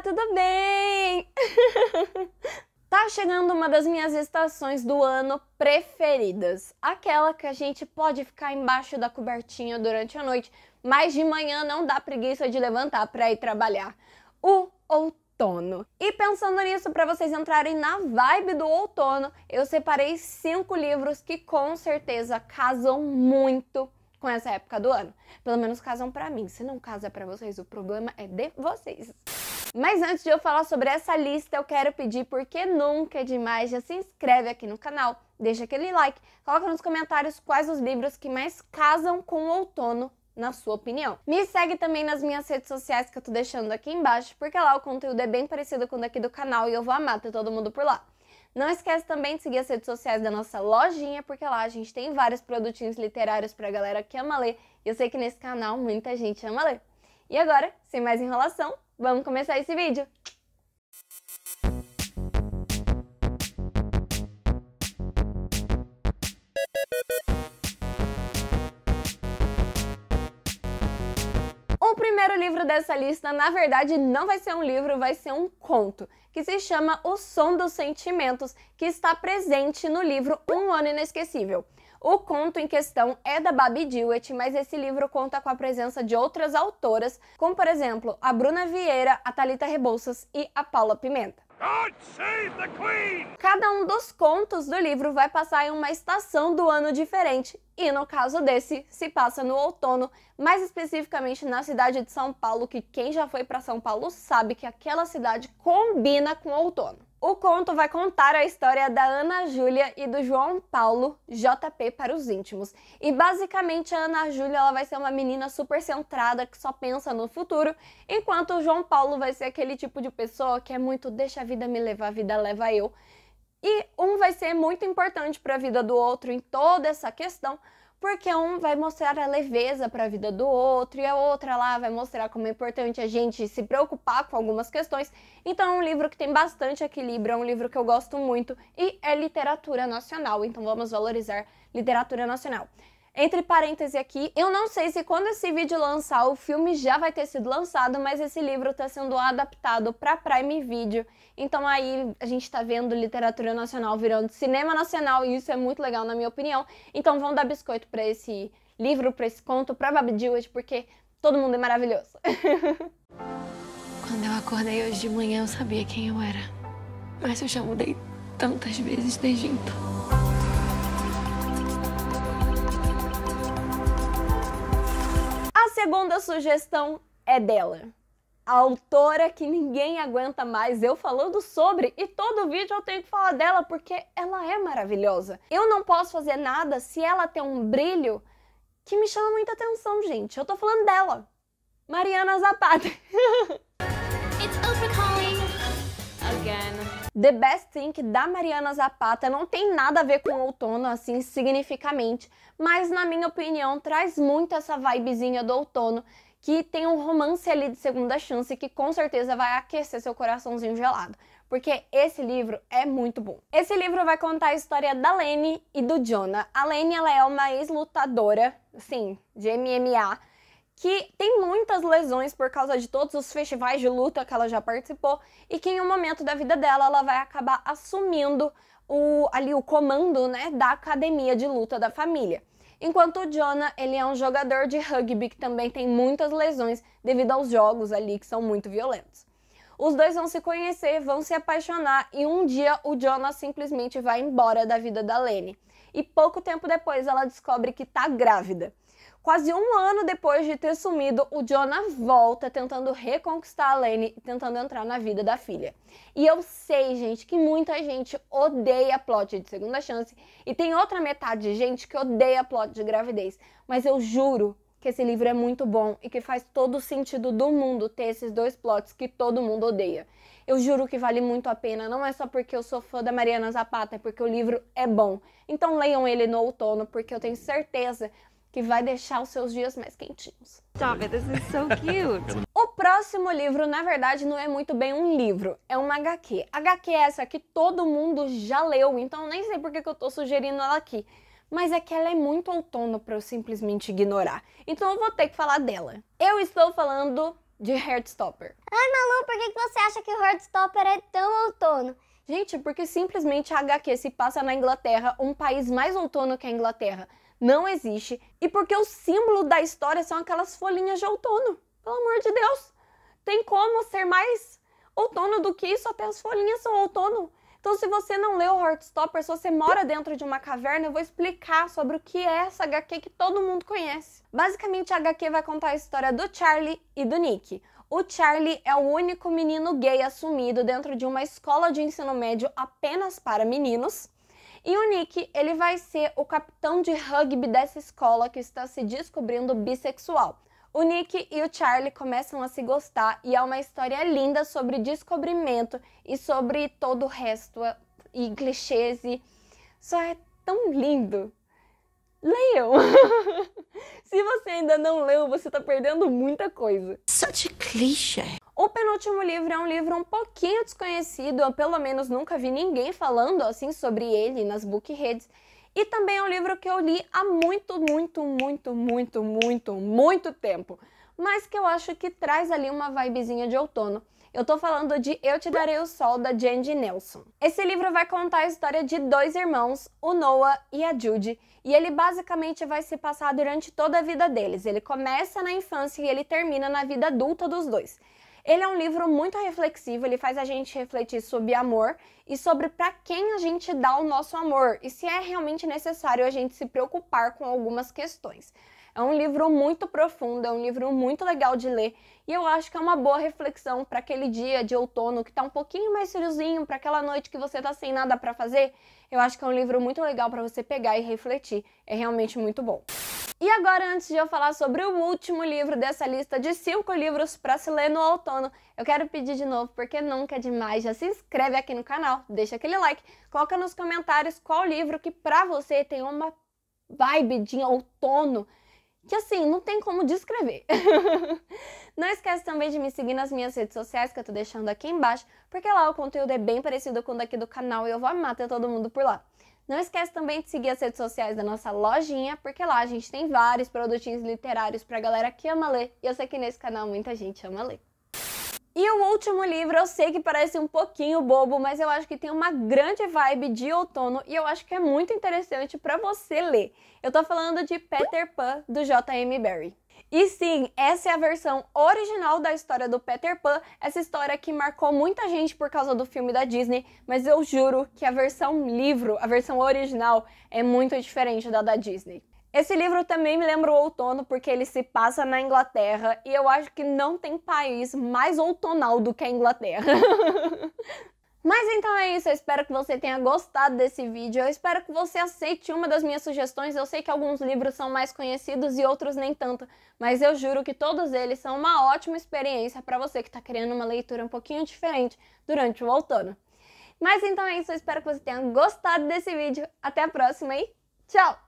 tudo bem? tá chegando uma das minhas estações do ano preferidas, aquela que a gente pode ficar embaixo da cobertinha durante a noite, mas de manhã não dá preguiça de levantar para ir trabalhar. O outono. E pensando nisso, para vocês entrarem na vibe do outono, eu separei cinco livros que com certeza casam muito com essa época do ano. Pelo menos casam para mim. Se não casa para vocês, o problema é de vocês. Mas antes de eu falar sobre essa lista, eu quero pedir porque nunca é demais, já se inscreve aqui no canal, deixa aquele like, coloca nos comentários quais os livros que mais casam com o outono na sua opinião. Me segue também nas minhas redes sociais que eu tô deixando aqui embaixo, porque lá o conteúdo é bem parecido com o daqui do canal e eu vou amar ter todo mundo por lá. Não esquece também de seguir as redes sociais da nossa lojinha, porque lá a gente tem vários produtinhos literários pra galera que ama ler, e eu sei que nesse canal muita gente ama ler. E agora, sem mais enrolação, vamos começar esse vídeo! O primeiro livro dessa lista, na verdade, não vai ser um livro, vai ser um conto, que se chama O Som dos Sentimentos, que está presente no livro Um Ano Inesquecível. O conto em questão é da Babi Dewitt, mas esse livro conta com a presença de outras autoras, como por exemplo a Bruna Vieira, a Talita Rebouças e a Paula Pimenta. God save the Queen! Cada um dos contos do livro vai passar em uma estação do ano diferente, e no caso desse, se passa no outono, mais especificamente na cidade de São Paulo, que quem já foi para São Paulo sabe que aquela cidade combina com o outono. O conto vai contar a história da Ana Júlia e do João Paulo, JP para os íntimos. E basicamente a Ana Júlia ela vai ser uma menina super centrada que só pensa no futuro, enquanto o João Paulo vai ser aquele tipo de pessoa que é muito deixa a vida me levar, a vida leva eu. E um vai ser muito importante para a vida do outro em toda essa questão, porque um vai mostrar a leveza para a vida do outro e a outra lá vai mostrar como é importante a gente se preocupar com algumas questões. Então é um livro que tem bastante equilíbrio, é um livro que eu gosto muito e é literatura nacional, então vamos valorizar literatura nacional. Entre parênteses aqui, eu não sei se quando esse vídeo lançar, o filme já vai ter sido lançado, mas esse livro está sendo adaptado para Prime Video. Então aí a gente está vendo literatura nacional virando cinema nacional e isso é muito legal na minha opinião. Então vão dar biscoito para esse livro, para esse conto, para Babi Jewett, porque todo mundo é maravilhoso. Quando eu acordei hoje de manhã, eu sabia quem eu era. Mas eu já mudei tantas vezes desde então. segunda sugestão é dela. A autora que ninguém aguenta mais eu falando sobre, e todo vídeo eu tenho que falar dela porque ela é maravilhosa. Eu não posso fazer nada se ela tem um brilho que me chama muita atenção, gente. Eu tô falando dela. Mariana Zapata. The Best Thing da Mariana Zapata não tem nada a ver com outono assim significamente, mas na minha opinião traz muito essa vibezinha do outono que tem um romance ali de segunda chance que com certeza vai aquecer seu coraçãozinho gelado, porque esse livro é muito bom. Esse livro vai contar a história da Lene e do Jonah. A Lene ela é uma ex-lutadora, sim, de MMA, que tem muitas lesões por causa de todos os festivais de luta que ela já participou e que em um momento da vida dela ela vai acabar assumindo o, ali o comando né, da academia de luta da família. Enquanto o Jonah, ele é um jogador de rugby que também tem muitas lesões devido aos jogos ali que são muito violentos. Os dois vão se conhecer, vão se apaixonar e um dia o Jonah simplesmente vai embora da vida da Lene. E pouco tempo depois ela descobre que tá grávida. Quase um ano depois de ter sumido, o Jonah volta tentando reconquistar a Lane e tentando entrar na vida da filha. E eu sei, gente, que muita gente odeia plot de segunda chance e tem outra metade de gente que odeia plot de gravidez. Mas eu juro que esse livro é muito bom e que faz todo o sentido do mundo ter esses dois plots que todo mundo odeia. Eu juro que vale muito a pena, não é só porque eu sou fã da Mariana Zapata, é porque o livro é bom. Então leiam ele no outono, porque eu tenho certeza e vai deixar os seus dias mais quentinhos. Stop it, this is so cute. o próximo livro, na verdade, não é muito bem um livro, é uma HQ. HQ é essa que todo mundo já leu, então nem sei por que eu tô sugerindo ela aqui. Mas é que ela é muito outono para eu simplesmente ignorar. Então eu vou ter que falar dela. Eu estou falando de Heartstopper. Ai, Malu, por que você acha que o Heartstopper é tão outono? Gente, porque simplesmente a HQ se passa na Inglaterra, um país mais outono que a Inglaterra não existe e porque o símbolo da história são aquelas folhinhas de outono. Pelo amor de Deus, tem como ser mais outono do que isso? Até as folhinhas são outono. Então, se você não leu Heartstopper, se você mora dentro de uma caverna, eu vou explicar sobre o que é essa HQ que todo mundo conhece. Basicamente, a HQ vai contar a história do Charlie e do Nick. O Charlie é o único menino gay assumido dentro de uma escola de ensino médio apenas para meninos. E o Nick, ele vai ser o capitão de rugby dessa escola que está se descobrindo bissexual. O Nick e o Charlie começam a se gostar e é uma história linda sobre descobrimento e sobre todo o resto e clichês e só é tão lindo. Leiam! se você ainda não leu, você está perdendo muita coisa. Such a cliché. O penúltimo livro é um livro um pouquinho desconhecido, eu pelo menos nunca vi ninguém falando assim sobre ele nas book redes. E também é um livro que eu li há muito, muito, muito, muito, muito, muito tempo, mas que eu acho que traz ali uma vibezinha de outono. Eu tô falando de Eu Te Darei o Sol, da Jandy Nelson. Esse livro vai contar a história de dois irmãos, o Noah e a Judy, e ele basicamente vai se passar durante toda a vida deles. Ele começa na infância e ele termina na vida adulta dos dois. Ele é um livro muito reflexivo, ele faz a gente refletir sobre amor e sobre para quem a gente dá o nosso amor e se é realmente necessário a gente se preocupar com algumas questões. É um livro muito profundo, é um livro muito legal de ler e eu acho que é uma boa reflexão para aquele dia de outono que está um pouquinho mais friozinho, para aquela noite que você está sem nada para fazer. Eu acho que é um livro muito legal para você pegar e refletir. É realmente muito bom. E agora, antes de eu falar sobre o último livro dessa lista de cinco livros para se ler no outono, eu quero pedir de novo, porque nunca é demais, já se inscreve aqui no canal, deixa aquele like, coloca nos comentários qual livro que para você tem uma vibe de outono que assim, não tem como descrever. não esquece também de me seguir nas minhas redes sociais, que eu tô deixando aqui embaixo, porque lá o conteúdo é bem parecido com o daqui do canal e eu vou amar ter todo mundo por lá. Não esquece também de seguir as redes sociais da nossa lojinha, porque lá a gente tem vários produtinhos literários pra galera que ama ler. E eu sei que nesse canal muita gente ama ler. E o último livro, eu sei que parece um pouquinho bobo, mas eu acho que tem uma grande vibe de outono e eu acho que é muito interessante para você ler. Eu tô falando de Peter Pan do J.M. Barrie. E sim, essa é a versão original da história do Peter Pan, essa história que marcou muita gente por causa do filme da Disney, mas eu juro que a versão livro, a versão original, é muito diferente da da Disney. Esse livro também me lembra o outono porque ele se passa na Inglaterra e eu acho que não tem país mais outonal do que a Inglaterra. Mas então é isso, eu espero que você tenha gostado desse vídeo, eu espero que você aceite uma das minhas sugestões, eu sei que alguns livros são mais conhecidos e outros nem tanto, mas eu juro que todos eles são uma ótima experiência para você que está querendo uma leitura um pouquinho diferente durante o outono. Mas então é isso, eu espero que você tenha gostado desse vídeo, até a próxima e tchau!